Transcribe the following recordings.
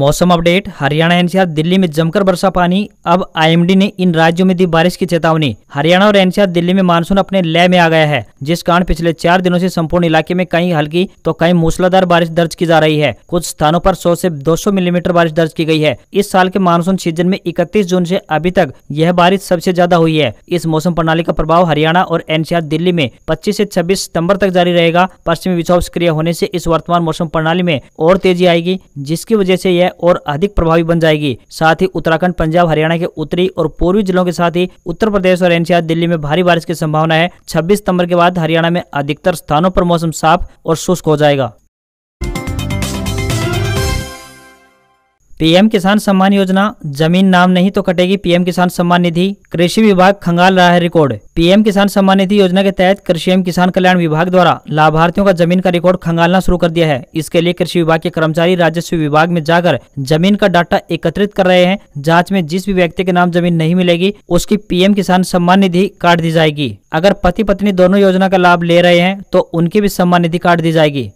मौसम update Haryana NCR Delhi में जमकर बरसा पानी अब आईएमडी ने इन राज्यों में दी बारिश की चेतावनी हरियाणा और एनसीआर दिल्ली में मानसून अपने लय में आ गया है जिस कारण पिछले चार दिनों से संपूर्ण इलाके में कहीं हल्की तो कहीं मूसलाधार बारिश दर्ज की जा रही है कुछ स्थानों पर 100 से 200 मिलीमीटर बारिश दर्ज की गई है इस साल के मानसून सीजन में इकतीस जून ऐसी अभी तक यह बारिश सबसे ज्यादा हुई है इस मौसम प्रणाली का प्रभाव हरियाणा और एनसीआर दिल्ली में पच्चीस ऐसी छब्बीस सितम्बर तक जारी रहेगा पश्चिमी विक्षोभ सक्रिय होने ऐसी इस वर्तमान मौसम प्रणाली में और तेजी आएगी जिसकी वजह ऐसी है और अधिक प्रभावी बन जाएगी साथ ही उत्तराखंड पंजाब हरियाणा के उत्तरी और पूर्वी जिलों के साथ ही उत्तर प्रदेश और एनसीआर दिल्ली में भारी बारिश की संभावना है छब्बीस सितम्बर के बाद हरियाणा में अधिकतर स्थानों पर मौसम साफ और शुष्क हो जाएगा पीएम किसान सम्मान योजना जमीन नाम नहीं तो कटेगी पीएम किसान सम्मान निधि कृषि विभाग खंगाल रहा है रिकॉर्ड पीएम किसान सम्मान निधि योजना के तहत कृषि एवं किसान कल्याण विभाग द्वारा लाभार्थियों का जमीन का रिकॉर्ड खंगालना शुरू कर दिया है इसके लिए कृषि विभाग के कर्मचारी राजस्व विभाग में जाकर जमीन का डाटा एकत्रित कर रहे हैं जाँच में जिस भी व्यक्ति के नाम जमीन नहीं मिलेगी उसकी पीएम किसान सम्मान निधि काट दी जाएगी अगर पति पत्नी दोनों योजना का लाभ ले रहे हैं तो उनकी भी सम्मान निधि काट दी जाएगी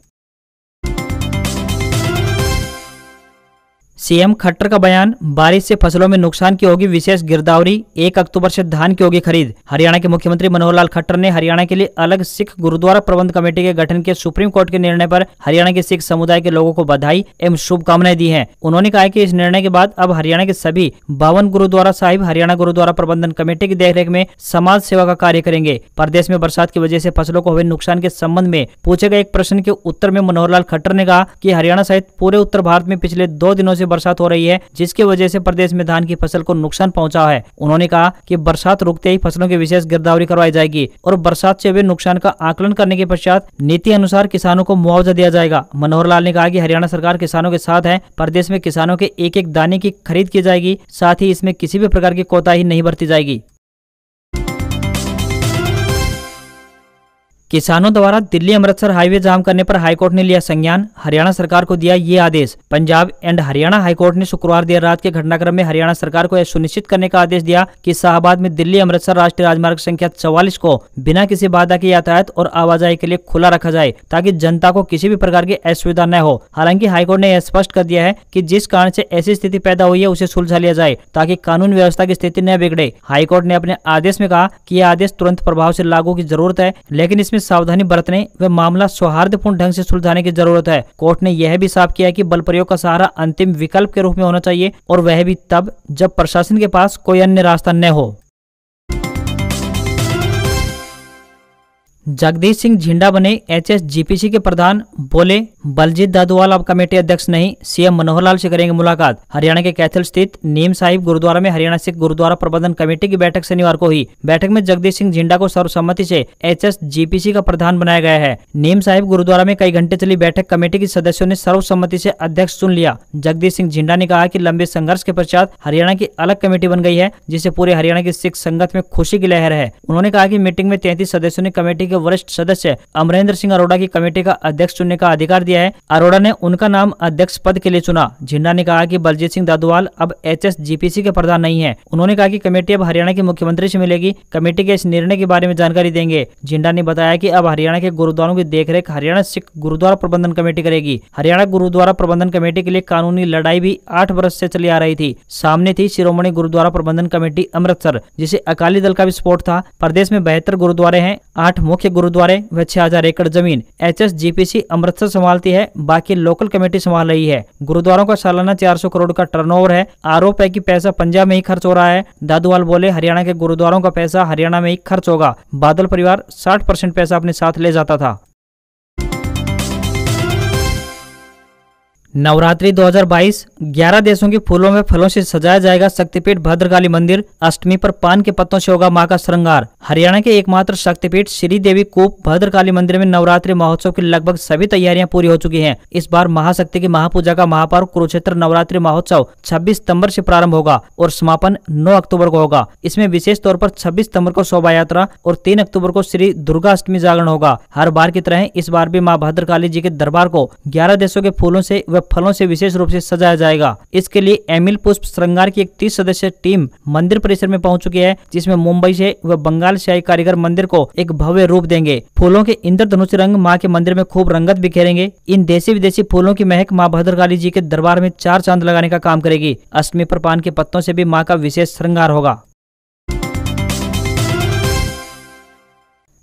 सीएम खट्टर का बयान बारिश से फसलों में नुकसान की होगी विशेष गिरदावरी एक अक्टूबर से धान की होगी खरीद हरियाणा के मुख्यमंत्री मनोहर लाल खट्टर ने हरियाणा के लिए अलग सिख गुरुद्वारा प्रबंध कमेटी के गठन के सुप्रीम कोर्ट के निर्णय पर हरियाणा के सिख समुदाय के लोगों को बधाई एवं शुभकामनाएं दी है उन्होंने कहा की इस निर्णय के बाद अब हरियाणा के सभी बावन गुरुद्वारा साहिब हरियाणा गुरुद्वारा प्रबंधन कमेटी की देखरेख में समाज सेवा का कार्य करेंगे प्रदेश में बरसात की वजह से फसलों को हुए नुकसान के संबंध में पूछे गए एक प्रश्न के उत्तर में मनोहर लाल खट्टर ने कहा की हरियाणा सहित पूरे उत्तर भारत में पिछले दो दिनों ऐसी बरसात हो रही है जिसकी वजह से प्रदेश में धान की फसल को नुकसान पहुंचा है उन्होंने कहा कि बरसात रुकते ही फसलों की विशेष गिरदावरी करवाई जाएगी और बरसात से हुए नुकसान का आकलन करने के पश्चात नीति अनुसार किसानों को मुआवजा दिया जाएगा मनोहर लाल ने कहा की हरियाणा सरकार किसानों के साथ है प्रदेश में किसानों के एक एक दाने की खरीद की जाएगी साथ ही इसमें किसी भी प्रकार की कोताही नहीं बरती जाएगी किसानों द्वारा दिल्ली अमृतसर हाईवे जाम करने पर हाईकोर्ट ने लिया संज्ञान हरियाणा सरकार को दिया ये आदेश पंजाब एंड हरियाणा हाईकोर्ट ने शुक्रवार देर रात के घटनाक्रम में हरियाणा सरकार को यह सुनिश्चित करने का आदेश दिया कि शाहबाद में दिल्ली अमृतसर राष्ट्रीय राजमार्ग संख्या चौवालीस को बिना किसी बाधा के यातायात और आवाजाही के लिए खुला रखा जाए ताकि जनता को किसी भी प्रकार की असुविधा न हो हालांकि हाईकोर्ट ने यह स्पष्ट कर दिया है की जिस कारण ऐसी ऐसी स्थिति पैदा हुई है उसे सुलझा लिया जाए ताकि कानून व्यवस्था की स्थिति न बिगड़े हाईकोर्ट ने अपने आदेश में कहा की यह आदेश तुरंत प्रभाव ऐसी लागू की जरूरत है लेकिन इसमें में सावधानी बरतने व मामला सौहार्दपूर्ण ढंग से सुलझाने की जरूरत है कोर्ट ने यह भी साफ किया कि बल प्रयोग का सहारा अंतिम विकल्प के रूप में होना चाहिए और वह भी तब जब प्रशासन के पास कोई अन्य रास्ता न हो जगदीश सिंह झिंडा बने एचएसजीपीसी के प्रधान बोले बलजीत दादूवाल अब कमेटी अध्यक्ष नहीं सीएम मनोहर लाल से करेंगे मुलाकात हरियाणा के कैथल स्थित नीम साहिब गुरुद्वारा में हरियाणा सिख गुरुद्वारा प्रबंधन कमेटी की बैठक शनिवार को हुई बैठक में जगदीश सिंह झिंडा को सर्वसम्मति से एचएसजीपीसी का प्रधान बनाया गया है नीम साहिब गुरुद्वारा में कई घंटे चली बैठक कमेटी के सदस्यों ने सर्वसम्मति ऐसी अध्यक्ष चुन लिया जगदीश सिंह झिंडा ने कहा की लंबे संघर्ष के पश्चात हरियाणा की अलग कमेटी बन गई है जिसे पूरे हरियाणा की सिख संगत में खुशी की लहर है उन्होंने कहा की मीटिंग में तैतीस सदस्यों ने कमेटी के के वरिष्ठ सदस्य अमरेंद्र सिंह अरोड़ा की कमेटी का अध्यक्ष चुनने का अधिकार दिया है अरोड़ा ने उनका नाम अध्यक्ष पद के लिए चुना झिन्ना ने कहा की बलजीत सिंह दादोवाल अब एच के प्रधान नहीं है उन्होंने कहा की कमेटी अब हरियाणा के मुख्यमंत्री ऐसी मिलेगी कमेटी के इस निर्णय के बारे में जानकारी देंगे झिंडा ने बताया की अब हरियाणा के गुरुद्वारों की देखरेख हरियाणा सिख गुरुद्वारा प्रबंधन कमेटी करेगी हरियाणा गुरुद्वारा प्रबंधन कमेटी के लिए कानूनी लड़ाई भी आठ वर्ष से चली आ रही थी सामने थी शिरोमणि गुरुद्वारा प्रबंधन कमेटी अमृतसर जिसे अकाली दल का विस्फोट था प्रदेश में बेहतर गुरुद्वारे हैं आठ मुख्य मुख्य गुरुद्वारे व छह एकड़ जमीन एच अमृतसर संभालती है बाकी लोकल कमेटी संभाल रही है गुरुद्वारों का सालाना सौ करोड़ का ओवर है आरोप है की पैसा पंजाब में ही खर्च हो रहा है दादूवाल बोले हरियाणा के गुरुद्वारों का पैसा हरियाणा में ही खर्च होगा बादल परिवार साठ पैसा अपने साथ ले जाता था नवरात्रि 2022 11 देशों के फूलों में फलों से सजाया जाएगा शक्तिपीठ भद्रकाली मंदिर अष्टमी पर पान के पत्तों से होगा मां का श्रृंगार हरियाणा के एकमात्र शक्तिपीठ श्री देवी कूप भद्रकाली मंदिर में नवरात्रि महोत्सव की लगभग सभी तैयारियां पूरी हो चुकी हैं इस बार महाशक्ति की महापूजा का महापर्व कुरुक्षेत्र नवरात्रि महोत्सव छब्बीस सितम्बर ऐसी प्रारंभ होगा और समापन नौ अक्टूबर को होगा इसमें विशेष तौर पर छब्बीस सितम्बर को शोभा यात्रा और तीन अक्टूबर को श्री दुर्गा अष्टमी जागरण होगा हर बार की तरह इस बार भी माँ भद्रकाली जी के दरबार को ग्यारह देशों के फूलों ऐसी फलों से विशेष रूप से सजाया जाएगा इसके लिए एमिल पुष्प श्रृंगार की एक तीस सदस्य टीम मंदिर परिसर में पहुंच चुकी है जिसमें मुंबई से व बंगाल से आई कारीगर मंदिर को एक भव्य रूप देंगे फूलों के इंद्रधनुष रंग माँ के मंदिर में खूब रंगत बिखेरेंगे इन देशी विदेशी फूलों की महक माँ भद्रकाली जी के दरबार में चार चांद लगाने का काम करेगी अष्टमी पर पान के पत्तों से भी माँ का विशेष श्रृंगार होगा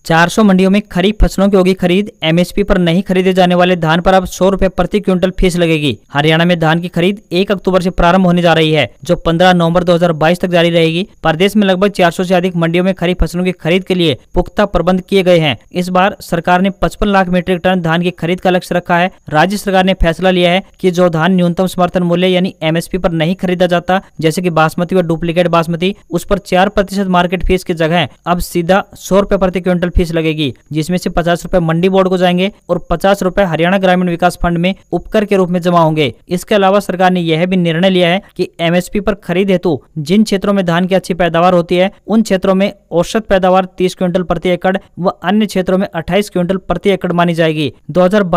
400 मंडियों में खरीफ फसलों की होगी खरीद एमएसपी पर नहीं खरीदे जाने वाले धान पर अब सौ रूपए प्रति क्विंटल फीस लगेगी हरियाणा में धान की खरीद 1 अक्टूबर से प्रारंभ होने जा रही है जो 15 नवंबर 2022 तक जारी रहेगी प्रदेश में लगभग 400 से अधिक मंडियों में खरीफ फसलों की खरीद के लिए पुख्ता प्रबंध किए गए हैं इस बार सरकार ने पचपन लाख मीट्रिक टन धान की खरीद का लक्ष्य रखा है राज्य सरकार ने फैसला लिया है की जो धान न्यूनतम समर्थन मूल्य यानी पी पर नहीं खरीदा जाता जैसे की बासमती व डुप्लीकेट बासमती उस पर चार मार्केट फीस की जगह अब सीधा सौ प्रति क्विंटल फीस लगेगी जिसमें से पचास रूपए मंडी बोर्ड को जाएंगे और पचास रूपए हरियाणा ग्रामीण विकास फंड में उपकर के रूप में जमा होंगे इसके अलावा सरकार ने यह भी निर्णय लिया है की एमएसपी पर खरीद हेतु जिन क्षेत्रों में धान की अच्छी पैदावार होती है उन क्षेत्रों में औसत पैदावार तीस क्विंटल प्रति एकड़ व अन्य क्षेत्रों में अट्ठाईस क्विंटल प्रति एकड़ मानी जाएगी दो हजार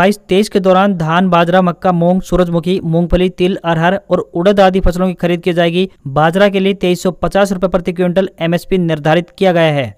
के दौरान धान बाजरा मक्का मूंग सूरजमुखी मूंगफली तिल अरहर और उड़द आदि फसलों की खरीद की जाएगी बाजरा के लिए तेईस सौ प्रति क्विंटल एमएसपी निर्धारित किया गया है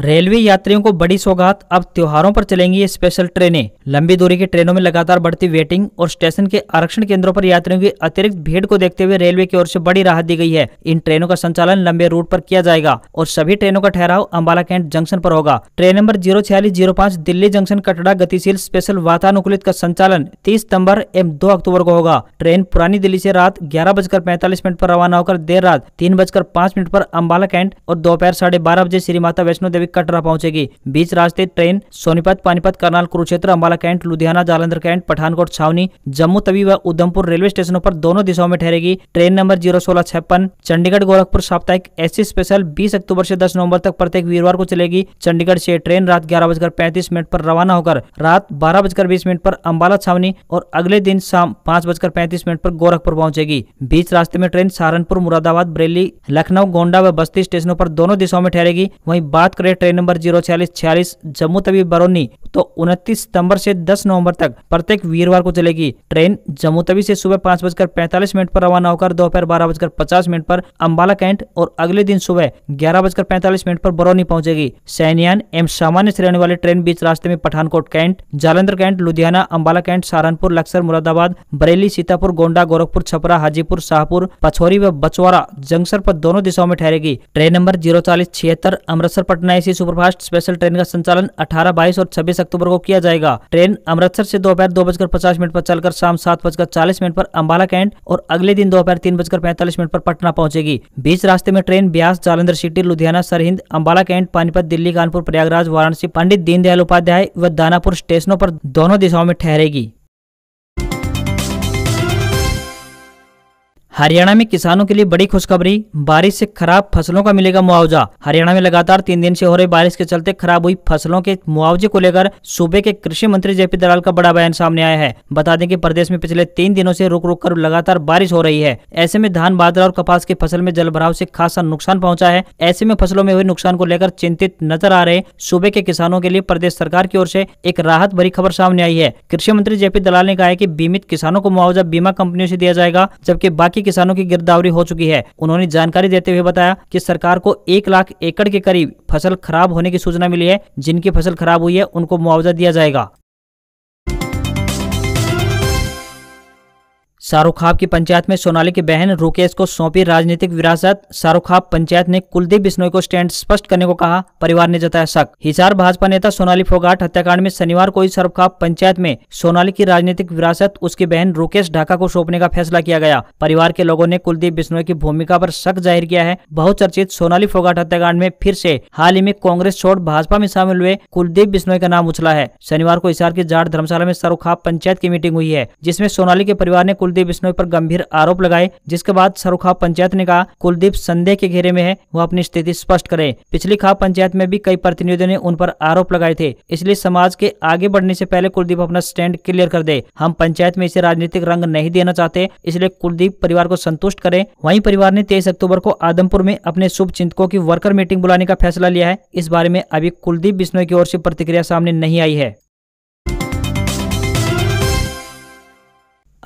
रेलवे यात्रियों को बड़ी सौगात अब त्योहारों पर चलेंगी ये स्पेशल ट्रेनें लंबी दूरी की ट्रेनों में लगातार बढ़ती वेटिंग और स्टेशन के आरक्षण केंद्रों पर यात्रियों की अतिरिक्त भीड़ को देखते हुए रेलवे की ओर से बड़ी राहत दी गई है इन ट्रेनों का संचालन लंबे रूट पर किया जाएगा और सभी ट्रेनों का ठहराव अम्बाला कैंट जंक्शन पर होगा ट्रेन नंबर जीरो छियालीस जीरो पाँच दिल्ली जंक्शन कटड़ा गतिशील स्पेशल वातानुकूलित का संचालन तीस सितम्बर एवं दो अक्टूबर को होगा ट्रेन पुरानी दिल्ली ऐसी रात ग्यारह बजकर पैंतालीस मिनट आरोप रवाना होकर देर रात तीन बजकर पाँच मिनट आरोप अम्बाला कैंट और दोपहर साढ़े बारह बजे श्री माता वैष्णो देवी कटरा पहुंचेगी बीच रास्ते train Sonipat Panipat Karnal Kurukshetra Ambala cantt Ludhiana Jalandhar cantt Pathankot छावनी जम्मू तवी व उधमपुर रेलवे स्टेशनों पर दोनों दिशाओं में ठहरेगी ट्रेन नंबर जीरो सोलह छप्पन चंडीगढ़ गोरखपुर साप्ताहिक एसी स्पेशल बीस अक्टूबर से दस नवंबर तक प्रत्येक वीरवार को चलेगी चंडीगढ़ से ट्रेन रात ग्यारह बजकर पैंतीस मिनट पर रवाना होकर रात बारह बजकर बीस मिनट पर अम्बाला छावनी और अगले दिन शाम पाँच बजकर पैंतीस मिनट पर गोरखपुर पहुंचेगी बीच रास्ते में ट्रेन सहारनपुर मुरादाबाद बरेली लखनऊ गोंडा व बस्ती स्टेशनों पर दोनों दिशाओं में ठहरेगी वहीं बात करें है ट्रेन नंबर जीरो छियालीस छियालीस जम्मू तवी बरौनी तो उनतीस सितम्बर से दस नवम्बर तक प्रत्येक वीरवार को चलेगी ट्रेन जम्मू तवी से सुबह पाँच बजकर पैंतालीस मिनट पर रवाना होकर दोपहर बारह बजकर पचास मिनट पर अम्बाला कैंट और अगले दिन सुबह ग्यारह बजकर पैंतालीस मिनट पर बरौनी पहुंचेगी सैनियान एवं सामान्य श्रेणी वाली ट्रेन बीच रास्ते में Pathankot cantt Jalandhar cantt Ludhiana Ambala cantt Saharanpur Laksar Moradabad Bareilly Sitapur Gonda Gorakhpur Chhapra Hajipur Shahpur Pachhauri व बचवारा जंक्शन पर दोनों दिशाओं में ठहरेगी ट्रेन नंबर जीरो चालीस छिहत्तर Amritsar Patna AC superfast special train का संचालन 18, 22 और 26 अक्टूबर को किया जाएगा ट्रेन अमृतसर से दोपहर दो बजकर पचास मिनट पर चलकर शाम सात बजकर चालीस मिनट पर अम्बाला कैंट और अगले दिन दोपहर तीन बजकर पैंतालीस मिनट पर पटना पहुंचेगी बीच रास्ते में train Beas Jalandhar city Ludhiana Sirhind Ambala cantt Panipat Delhi Kanpur Prayagraj Varanasi Pandit Deendayal Upadhyay व दानापुर स्टेशनों पर दोनों दिशाओं में ठहरेगी हरियाणा में किसानों के लिए बड़ी खुशखबरी बारिश से खराब फसलों का मिलेगा मुआवजा हरियाणा में लगातार तीन दिन से हो रही बारिश के चलते खराब हुई फसलों के मुआवजे को लेकर सूबे के कृषि मंत्री जेपी दलाल का बड़ा बयान सामने आया है बता दें कि प्रदेश में पिछले तीन दिनों से रुक रुक कर लगातार बारिश हो रही है ऐसे में धान बाजरा और कपास की फसल में जल से खासा नुकसान पहुँचा है ऐसे में फसलों में हुए नुकसान को लेकर चिंतित नजर आ रहे सूबे के किसानों के लिए प्रदेश सरकार की ओर ऐसी एक राहत भरी खबर सामने आई है कृषि मंत्री जेपी दलाल ने कहा की बीमित किसानों को मुआवजा बीमा कंपनियों ऐसी दिया जाएगा जबकि बाकी किसानों की गिरदावरी हो चुकी है उन्होंने जानकारी देते हुए बताया कि सरकार को एक लाख एकड़ के करीब फसल खराब होने की सूचना मिली है जिनकी फसल खराब हुई है उनको मुआवजा दिया जाएगा शाहरुख खाब की पंचायत में सोनाली की बहन रुकेश को सौंपी राजनीतिक विरासत शाहरुख खाब पंचायत ने कुलदीप बिश्नोई को स्टैंड स्पष्ट करने को कहा परिवार ने जताया शक हिसार भाजपा नेता सोनाली फोगाट हत्याकांड में शनिवार को ही शाहरुख खाब पंचायत में सोनाली की राजनीतिक विरासत उसकी बहन रुकेश ढाका को सौंपने का फैसला किया गया परिवार के लोगों ने कुलदीप बिश्नोई की भूमिका आरोप शक जाहिर किया है बहुचर्चित सोनाली फोगाट हत्याकांड में फिर ऐसी हाल ही में कांग्रेस छोड़ भाजपा में शामिल हुए कुलदीप बिश्नोई का नाम उछला है शनिवार को हिसार की जाट धर्मशाला में शाहरुख खाब पंचायत की मीटिंग हुई है जिसमे सोनाली के परिवार ने कुलदीप कुलदीप बिश्नोई पर गंभीर आरोप लगाए जिसके बाद सरुखा पंचायत ने कहा कुलदीप संदेह के घेरे में है वह अपनी स्थिति स्पष्ट करे पिछली खा पंचायत में भी कई प्रतिनिधियों ने उन पर आरोप लगाए थे इसलिए समाज के आगे बढ़ने से पहले कुलदीप अपना स्टैंड क्लियर कर दे हम पंचायत में इसे राजनीतिक रंग नहीं देना चाहते इसलिए कुलदीप परिवार को संतुष्ट करे वही परिवार ने तेईस अक्टूबर को आदमपुर में अपने शुभ चिंतकों की वर्कर मीटिंग बुलाने का फैसला लिया है इस बारे में अभी कुलदीप बिश्नोई की ओर से प्रतिक्रिया सामने नहीं आई है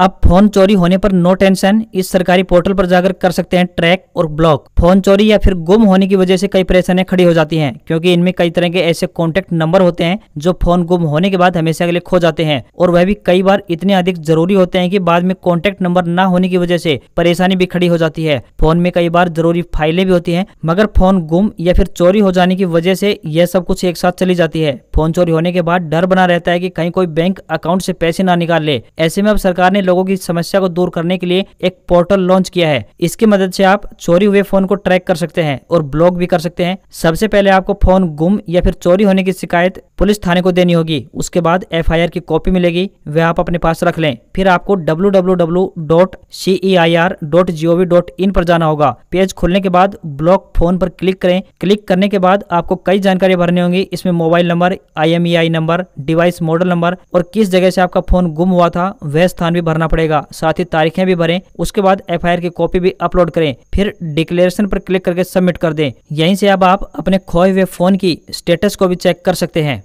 आप फोन चोरी होने पर नो टेंशन इस सरकारी पोर्टल पर जाकर कर सकते हैं ट्रैक और ब्लॉक फोन चोरी या फिर गुम होने की वजह से कई परेशानियां खड़ी हो जाती हैं क्योंकि इनमें कई तरह के ऐसे कॉन्टेक्ट नंबर होते हैं जो फोन गुम होने के बाद हमेशा के लिए खो जाते हैं और वह भी कई बार इतने अधिक जरूरी होते हैं की बाद में कॉन्टेक्ट नंबर न होने की वजह से परेशानी भी खड़ी हो जाती है फोन में कई बार जरूरी फाइलें भी होती है मगर फोन गुम या फिर चोरी हो जाने की वजह से यह सब कुछ एक साथ चली जाती है फोन चोरी होने के बाद डर बना रहता है की कहीं कोई बैंक अकाउंट से पैसे ना निकाल ले ऐसे में अब सरकार ने लोगों की समस्या को दूर करने के लिए एक पोर्टल लॉन्च किया है इसकी मदद से आप चोरी हुए फोन को ट्रैक कर सकते हैं और ब्लॉक भी कर सकते हैं सबसे पहले आपको फोन गुम या फिर चोरी होने की शिकायत पुलिस थाने को देनी होगी उसके बाद एफआईआर की कॉपी मिलेगी वह आप अपने पास रख लें फिर आपको www.ceir.gov.in पर जाना होगा पेज खुलने के बाद ब्लॉक फोन पर क्लिक करें क्लिक करने के बाद आपको कई जानकारी भरनी होगी इसमें mobile number I e number device model number और किस जगह से आपका फोन गुम हुआ था वह स्थान भी भरना पड़ेगा साथ ही तारीखें भी भरें उसके बाद एफ की कॉपी भी अपलोड करें फिर डिक्लेरेशन पर क्लिक करके सबमिट कर दें यहीं से अब आप अपने खोए हुए फोन की स्टेटस को भी चेक कर सकते हैं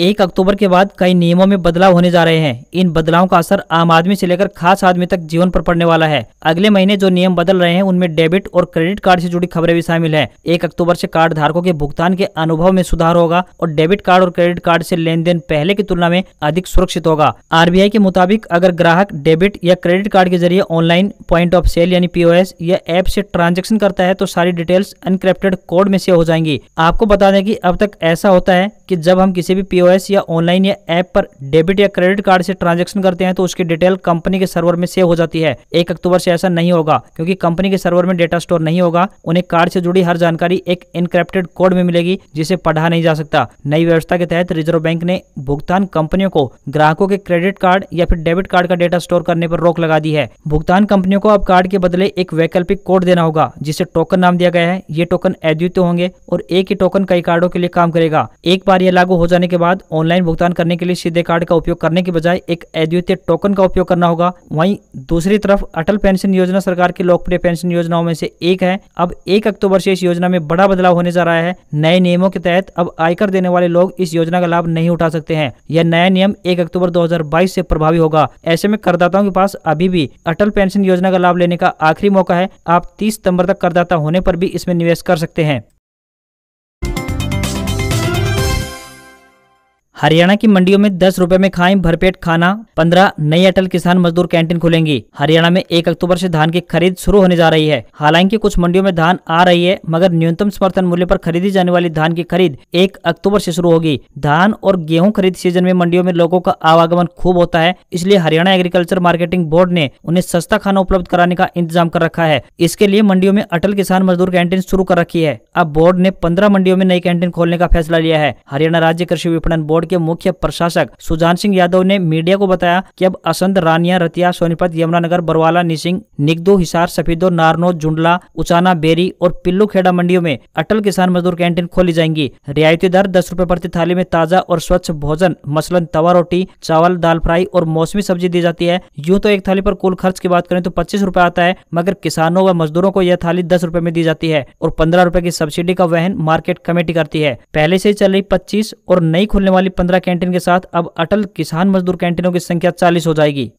एक अक्टूबर के बाद कई नियमों में बदलाव होने जा रहे हैं इन बदलावों का असर आम आदमी से लेकर खास आदमी तक जीवन पर पड़ने वाला है अगले महीने जो नियम बदल रहे हैं उनमें डेबिट और क्रेडिट कार्ड से जुड़ी खबरें भी शामिल है एक अक्टूबर से कार्ड धारकों के भुगतान के अनुभव में सुधार होगा और डेबिट कार्ड और क्रेडिट कार्ड से लेन देन पहले की तुलना में अधिक सुरक्षित होगा आर के मुताबिक अगर ग्राहक डेबिट या क्रेडिट कार्ड के जरिए ऑनलाइन पॉइंट ऑफ सेल यानी पी या ऐप ऐसी ट्रांजेक्शन करता है तो सारी डिटेल्स अनक्रिप्टेड कोड में सेव हो जाएंगी आपको बता दें की अब तक ऐसा होता है कि जब हम किसी भी पीओएस या ऑनलाइन या ऐप पर डेबिट या क्रेडिट कार्ड से ट्रांजेक्शन करते हैं तो उसकी डिटेल कंपनी के सर्वर में सेव हो जाती है एक अक्टूबर से ऐसा नहीं होगा क्योंकि कंपनी के सर्वर में डेटा स्टोर नहीं होगा उन्हें कार्ड से जुड़ी हर जानकारी एक इनक्रिप्टेड कोड में मिलेगी जिसे पढ़ा नहीं जा सकता नई व्यवस्था के तहत रिजर्व बैंक ने भुगतान कंपनियों को ग्राहकों के क्रेडिट कार्ड या फिर डेबिट कार्ड का डेटा स्टोर करने पर रोक लगा दी है भुगतान कंपनियों को अब कार्ड के बदले एक वैकल्पिक कोड देना होगा जिसे टोकन नाम दिया गया है ये टोकन अद्वितीय होंगे और एक ही टोकन कई कार्डो के लिए काम करेगा एक बार बार लागू हो जाने के बाद ऑनलाइन भुगतान करने के लिए सीधे कार्ड का उपयोग करने के बजाय एक अद्वितीय टोकन का उपयोग करना होगा वहीं दूसरी तरफ अटल पेंशन योजना सरकार की लोकप्रिय पेंशन योजनाओं में से एक है अब एक अक्टूबर से इस योजना में बड़ा बदलाव होने जा रहा है नए नियमों के तहत अब आयकर देने वाले लोग इस योजना का लाभ नहीं उठा सकते हैं यह नया नियम एक अक्टूबर दो हजार प्रभावी होगा ऐसे में करदाताओं के पास अभी भी अटल पेंशन योजना का लाभ लेने का आखिरी मौका है आप तीस सितम्बर तक करदाता होने पर भी इसमें निवेश कर सकते हैं हरियाणा की मंडियों में दस रूपए में खाएं भरपेट खाना पंद्रह नई अटल किसान मजदूर कैंटीन खुलेंगी हरियाणा में एक अक्टूबर से धान की खरीद शुरू होने जा रही है हालांकि कुछ मंडियों में धान आ रही है मगर न्यूनतम समर्थन मूल्य पर खरीदी जाने वाली धान की खरीद एक अक्टूबर से शुरू होगी धान और गेहूं खरीद सीजन में मंडियों में लोगों का आवागमन खूब होता है इसलिए हरियाणा एग्रीकल्चर मार्केटिंग बोर्ड ने उन्हें सस्ता खाना उपलब्ध कराने का इंतजाम कर रखा है इसके लिए मंडियों में अटल किसान मजदूर कैंटीन शुरू कर रखी है अब बोर्ड ने पंद्रह मंडियों में नई कैंटीन खोलने का फैसला लिया है हरियाणा राज्य कृषि विपणन बोर्ड के मुख्य प्रशासक सुजान सिंह यादव ने मीडिया को बताया कि अब असंत रानिया रतिया सोनीपत यमुनानगर बरवाला निशिंग निगदो हिसार सफेदो नारनो जुंडला उचाना बेरी और पिल्लू खेड़ा मंडियों में अटल किसान मजदूर कैंटीन खोली जाएंगी रियायती दर दस रूपए प्रति थाली में ताजा और स्वच्छ भोजन मसलन तवा रोटी चावल दाल फ्राई और मौसमी सब्जी दी जाती है यूँ तो एक थाली पर कुल खर्च की बात करें तो पच्चीस रूपए आता है मगर किसानों व मजदूरों को यह थाली दस रूपए में दी जाती है और पंद्रह रूपए की सब्सिडी का वहन मार्केट कमेटी करती है पहले से चल रही पच्चीस और नई खुलने वाली पंद्रह कैंटीन के साथ अब अटल किसान मजदूर कैंटीनों की संख्या चालीस हो जाएगी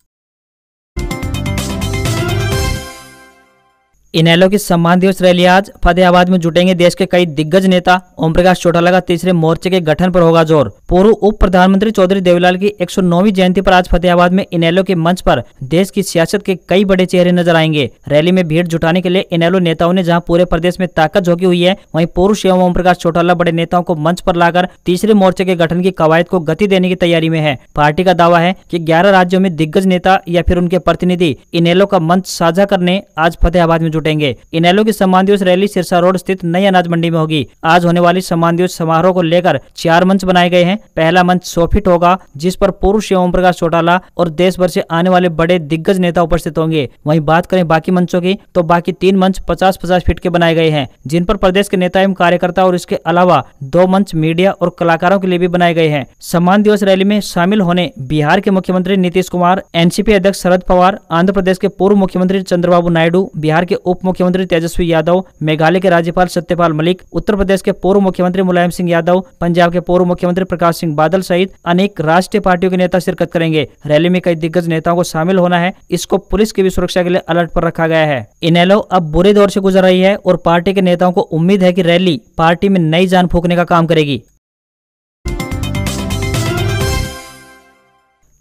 इनैलो की सम्मान दिवस रैली आज फतेहाबाद में जुटेंगे देश के कई दिग्गज नेता ओम प्रकाश चौटाला का तीसरे मोर्चे के गठन पर होगा जोर पूर्व उप प्रधानमंत्री चौधरी देवीलाल की 109वीं जयंती पर आज फतेहाबाद में इनैलो के मंच पर देश की सियासत के कई बड़े चेहरे नजर आएंगे रैली में भीड़ जुटाने के लिए इनैलो नेताओं ने जहाँ पूरे प्रदेश में ताकत झोंकी हुई है वही पूर्व सीएम ओम प्रकाश चौटाला बड़े नेताओं को मंच आरोप लाकर तीसरे मोर्चे के गठन की कवायद को गति देने की तैयारी में है पार्टी का दावा है की ग्यारह राज्यों में दिग्गज नेता या फिर उनके प्रतिनिधि इनेलो का मंच साझा करने आज फतेहाबाद में जुटेंगे एलो की सम्मान दिवस रैली सिरसा रोड स्थित नई अनाज मंडी में होगी आज होने वाली सम्मान दिवस समारोह को लेकर चार मंच बनाए गए हैं पहला मंच सोफिट होगा जिस पर पुरुष एवं प्रकाश चौटाला और देश भर ऐसी आने वाले बड़े दिग्गज नेता उपस्थित होंगे वही बात करें बाकी मंचों की तो बाकी तीन मंच पचास पचास फीट के बनाए गए हैं जिन पर प्रदेश के नेता एवं कार्यकर्ता और इसके अलावा दो मंच मीडिया और कलाकारों के लिए भी बनाए गए हैं सम्मान दिवस रैली में शामिल होने बिहार के मुख्यमंत्री नीतीश कुमार एनसीपी अध्यक्ष शरद पवार आंध्र प्रदेश के पूर्व मुख्यमंत्री चंद्रबाबू नायडू बिहार के उप मुख्यमंत्री तेजस्वी यादव मेघालय के राज्यपाल सत्यपाल मलिक उत्तर प्रदेश के पूर्व मुख्यमंत्री मुलायम सिंह यादव पंजाब के पूर्व मुख्यमंत्री प्रकाश सिंह बादल सहित अनेक राष्ट्रीय पार्टियों के नेता शिरकत करेंगे रैली में कई दिग्गज नेताओं को शामिल होना है इसको पुलिस की भी सुरक्षा के लिए अलर्ट पर रखा गया है इनेलो अब बुरे दौर से गुजर रही है और पार्टी के नेताओं को उम्मीद है की रैली पार्टी में नई जान फूकने का काम करेगी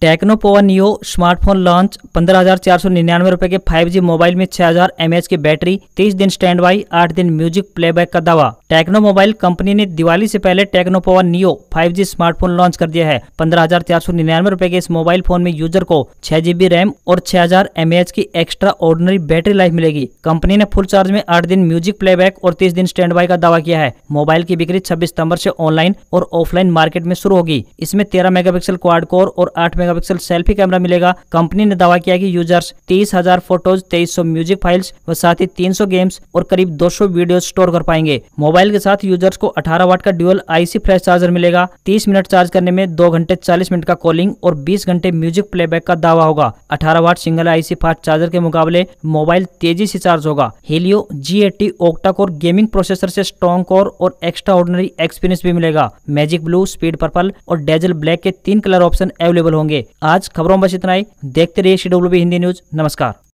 Tecno Pova Neo smartphone launch पंद्रह हजार चार सौ निन्यानवे रुपए के 5G मोबाइल में 6000 हजार एमएच की बैटरी 30 दिन स्टैंड बाई आठ दिन म्यूजिक प्लेबैक का दावा टेक्नो मोबाइल कंपनी ने दिवाली से पहले Tecno Pova Neo 5G smartphone launch कर दिया है पंद्रह हजार चार सौ निन्यानवे रूपए के इस मोबाइल फोन में यूजर को छह जीबी रैम और छह हजार एमएच की एक्स्ट्रा ऑर्डिनरी बैटरी लाइफ मिलेगी कंपनी ने फुल चार्ज में आठ दिन म्यूजिक प्लेबैक और तीस दिन स्टैंड बाई का दावा किया है मोबाइल की बिक्री छब्बीस सितम्बर ऐसी ऑनलाइन और ऑफलाइन मार्केट में शुरू होगी इसमें तेरह मेगा पिक्सल क्वाड कोर और आठ मेगा पिक्सल सेल्फी कैमरा मिलेगा कंपनी ने दावा किया की यूजर्स तीस हजार फोटोज तेईस सौ म्यूजिक फाइल्स व साथ ही तीन सौ गेम्स और करीब दो सौ वीडियो स्टोर कर पाएंगे मोबाइल मोबाइल के साथ यूजर्स को 18 वाट का ड्यूअल आईसी फ्लैश चार्जर मिलेगा 30 मिनट चार्ज करने में 2 घंटे 40 मिनट का कॉलिंग और 20 घंटे म्यूजिक प्लेबैक का दावा होगा 18 watt single IC fast charger के मुकाबले मोबाइल तेजी से चार्ज होगा Helio G eighty octa core gaming processor से स्ट्रॉन्ग कोर और एक्स्ट्रा ऑर्डनरी एक्सपीरियंस भी मिलेगा मैजिक ब्लू स्पीड पर्पल और डेजल ब्लैक के तीन कलर ऑप्शन अवेलेबल होंगे आज खबरों में बस इतना ही देखते रहिए सी हिंदी न्यूज नमस्कार